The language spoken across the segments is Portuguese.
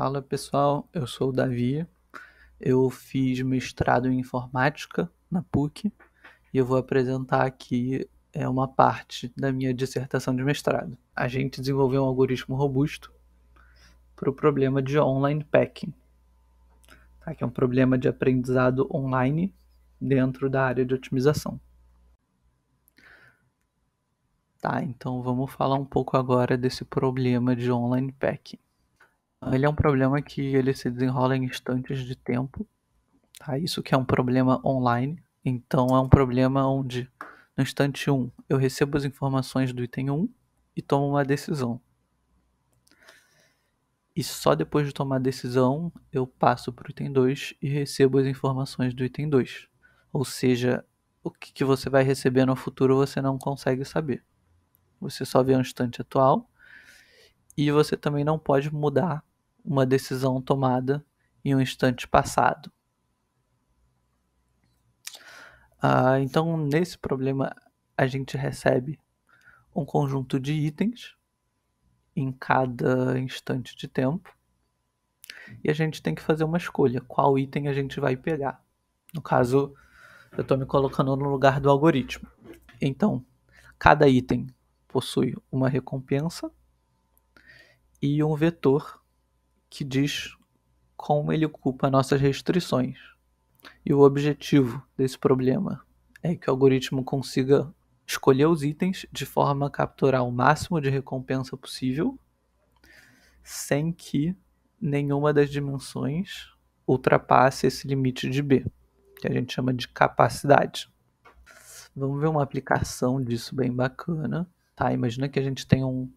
Fala pessoal, eu sou o Davi. Eu fiz mestrado em informática na PUC e eu vou apresentar aqui é uma parte da minha dissertação de mestrado. A gente desenvolveu um algoritmo robusto para o problema de online packing, tá? que é um problema de aprendizado online dentro da área de otimização. Tá, então vamos falar um pouco agora desse problema de online packing. Ele é um problema que ele se desenrola em instantes de tempo. Tá? Isso que é um problema online. Então é um problema onde, no instante 1, eu recebo as informações do item 1 e tomo uma decisão. E só depois de tomar a decisão, eu passo para o item 2 e recebo as informações do item 2. Ou seja, o que, que você vai receber no futuro você não consegue saber. Você só vê o instante atual e você também não pode mudar uma decisão tomada em um instante passado. Ah, então, nesse problema, a gente recebe um conjunto de itens em cada instante de tempo e a gente tem que fazer uma escolha: qual item a gente vai pegar. No caso, eu estou me colocando no lugar do algoritmo. Então, cada item possui uma recompensa e um vetor que diz como ele ocupa nossas restrições. E o objetivo desse problema é que o algoritmo consiga escolher os itens de forma a capturar o máximo de recompensa possível, sem que nenhuma das dimensões ultrapasse esse limite de B, que a gente chama de capacidade. Vamos ver uma aplicação disso bem bacana. Tá, imagina que a gente tem um,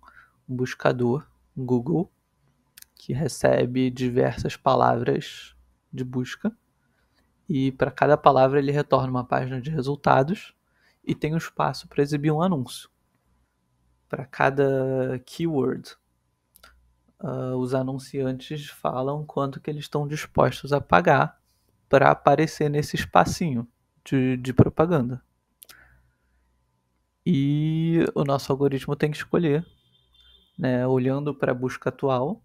um buscador, um Google, que recebe diversas palavras de busca e para cada palavra ele retorna uma página de resultados e tem um espaço para exibir um anúncio. Para cada keyword, uh, os anunciantes falam quanto que eles estão dispostos a pagar para aparecer nesse espacinho de, de propaganda. E o nosso algoritmo tem que escolher, né, olhando para a busca atual,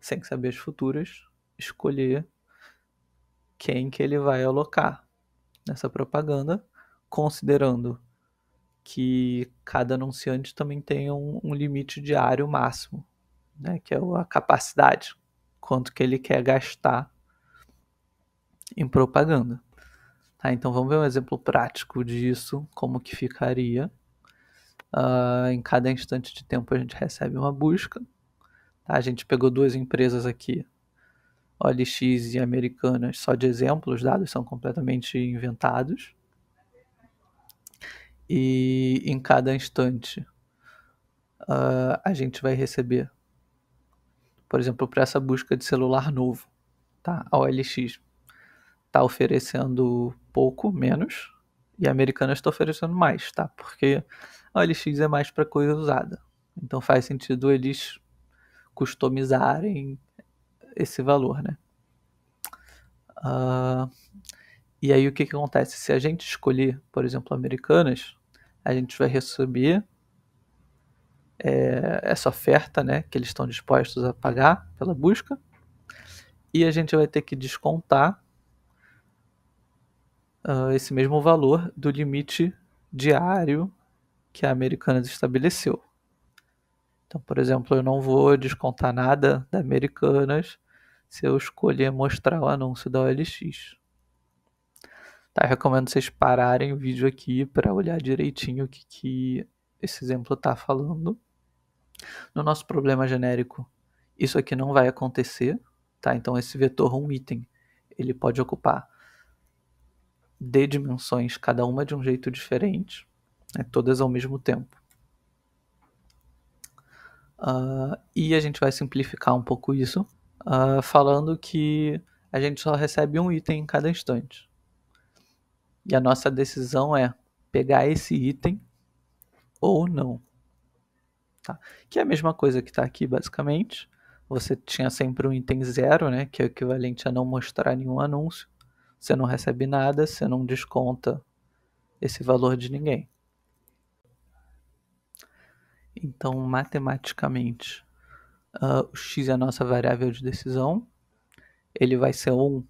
sem saber as futuras, escolher quem que ele vai alocar nessa propaganda, considerando que cada anunciante também tem um, um limite diário máximo, né, que é a capacidade, quanto que ele quer gastar em propaganda. Tá, então vamos ver um exemplo prático disso, como que ficaria. Uh, em cada instante de tempo a gente recebe uma busca, Tá, a gente pegou duas empresas aqui, OLX e Americanas, só de exemplo, os dados são completamente inventados. E em cada instante uh, a gente vai receber, por exemplo, para essa busca de celular novo, tá? A OLX está oferecendo pouco, menos, e a Americanas está oferecendo mais, tá? Porque a OLX é mais para coisa usada. Então faz sentido eles customizarem esse valor, né? Uh, e aí o que, que acontece? Se a gente escolher, por exemplo, americanas, a gente vai receber é, essa oferta né, que eles estão dispostos a pagar pela busca e a gente vai ter que descontar uh, esse mesmo valor do limite diário que a Americanas estabeleceu. Então, por exemplo, eu não vou descontar nada da Americanas se eu escolher mostrar o anúncio da OLX. Tá, recomendo vocês pararem o vídeo aqui para olhar direitinho o que, que esse exemplo está falando. No nosso problema genérico, isso aqui não vai acontecer, tá? Então esse vetor um item, ele pode ocupar d dimensões, cada uma de um jeito diferente, né? todas ao mesmo tempo. Uh, e a gente vai simplificar um pouco isso, uh, falando que a gente só recebe um item em cada instante. E a nossa decisão é pegar esse item ou não. Tá? Que é a mesma coisa que está aqui, basicamente. Você tinha sempre um item zero, né, que é o equivalente a não mostrar nenhum anúncio. Você não recebe nada, você não desconta esse valor de ninguém. Então, matematicamente, uh, o x é a nossa variável de decisão. Ele vai ser 1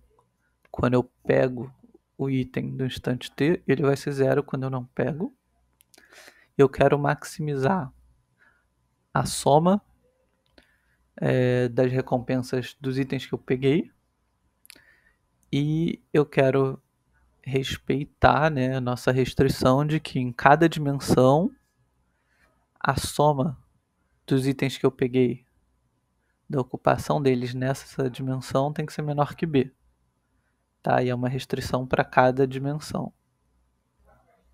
quando eu pego o item do instante t, ele vai ser 0 quando eu não pego. Eu quero maximizar a soma é, das recompensas dos itens que eu peguei. E eu quero respeitar né, a nossa restrição de que em cada dimensão a soma dos itens que eu peguei da ocupação deles nessa dimensão tem que ser menor que B. Tá? E é uma restrição para cada dimensão.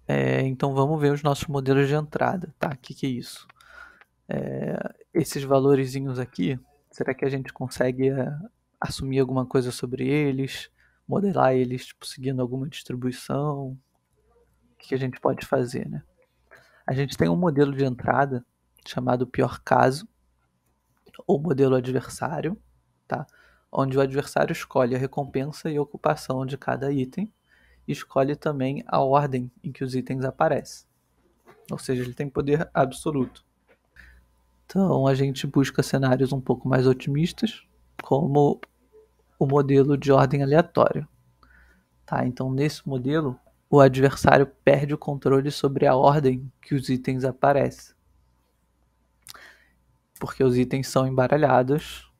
É, então vamos ver os nossos modelos de entrada. Tá? O que, que é isso? É, esses valorezinhos aqui, será que a gente consegue é, assumir alguma coisa sobre eles? Modelar eles tipo, seguindo alguma distribuição? O que, que a gente pode fazer, né? A gente tem um modelo de entrada chamado pior caso, ou modelo adversário, tá? onde o adversário escolhe a recompensa e a ocupação de cada item, e escolhe também a ordem em que os itens aparecem. Ou seja, ele tem poder absoluto. Então a gente busca cenários um pouco mais otimistas, como o modelo de ordem aleatória. Tá, então nesse modelo o adversário perde o controle sobre a ordem que os itens aparecem. Porque os itens são embaralhados.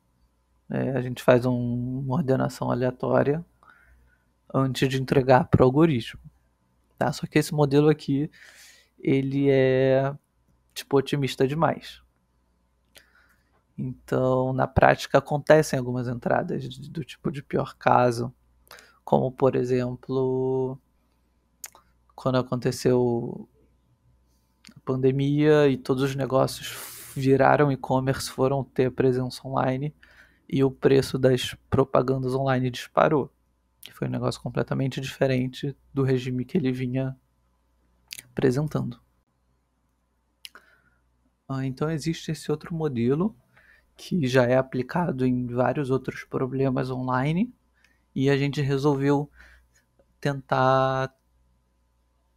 É, a gente faz um, uma ordenação aleatória antes de entregar para o algoritmo. Tá? Só que esse modelo aqui, ele é tipo otimista demais. Então, na prática, acontecem algumas entradas do tipo de pior caso, como por exemplo quando aconteceu a pandemia e todos os negócios viraram e-commerce, foram ter presença online e o preço das propagandas online disparou. Foi um negócio completamente diferente do regime que ele vinha apresentando. Ah, então existe esse outro modelo que já é aplicado em vários outros problemas online e a gente resolveu tentar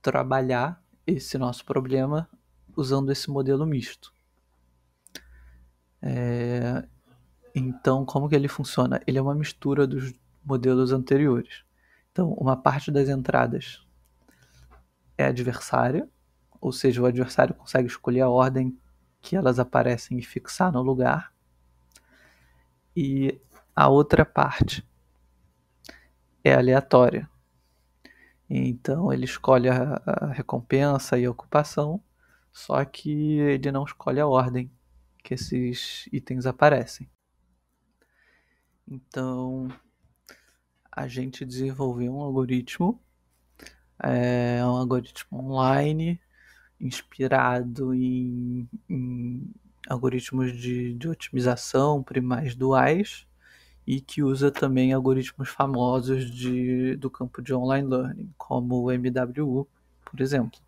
trabalhar esse nosso problema usando esse modelo misto. É, então, como que ele funciona? Ele é uma mistura dos modelos anteriores. Então, uma parte das entradas é adversária, ou seja, o adversário consegue escolher a ordem que elas aparecem e fixar no lugar. E a outra parte é aleatória, então ele escolhe a, a recompensa e a ocupação, só que ele não escolhe a ordem que esses itens aparecem. Então a gente desenvolveu um algoritmo, é, um algoritmo online inspirado em, em algoritmos de, de otimização primais duais e que usa também algoritmos famosos de, do campo de online learning, como o MWU, por exemplo.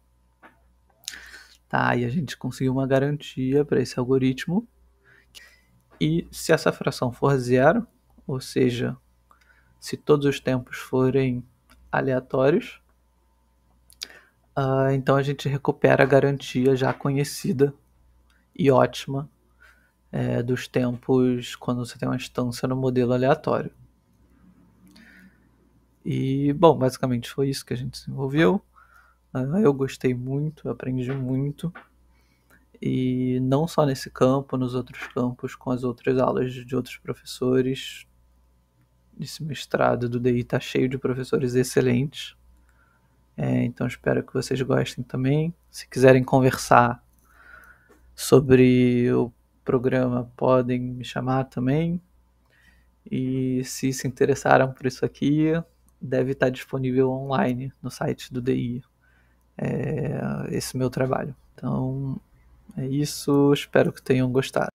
Tá, e a gente conseguiu uma garantia para esse algoritmo. E se essa fração for zero, ou seja, se todos os tempos forem aleatórios, uh, então a gente recupera a garantia já conhecida e ótima é, dos tempos quando você tem uma instância no modelo aleatório. E, bom, basicamente foi isso que a gente desenvolveu. Ah, eu gostei muito, aprendi muito. E não só nesse campo, nos outros campos, com as outras aulas de outros professores. Esse mestrado do DI está cheio de professores excelentes. É, então espero que vocês gostem também. Se quiserem conversar sobre o programa podem me chamar também. E se se interessaram por isso aqui, deve estar disponível online no site do DI. É esse meu trabalho. Então é isso, espero que tenham gostado.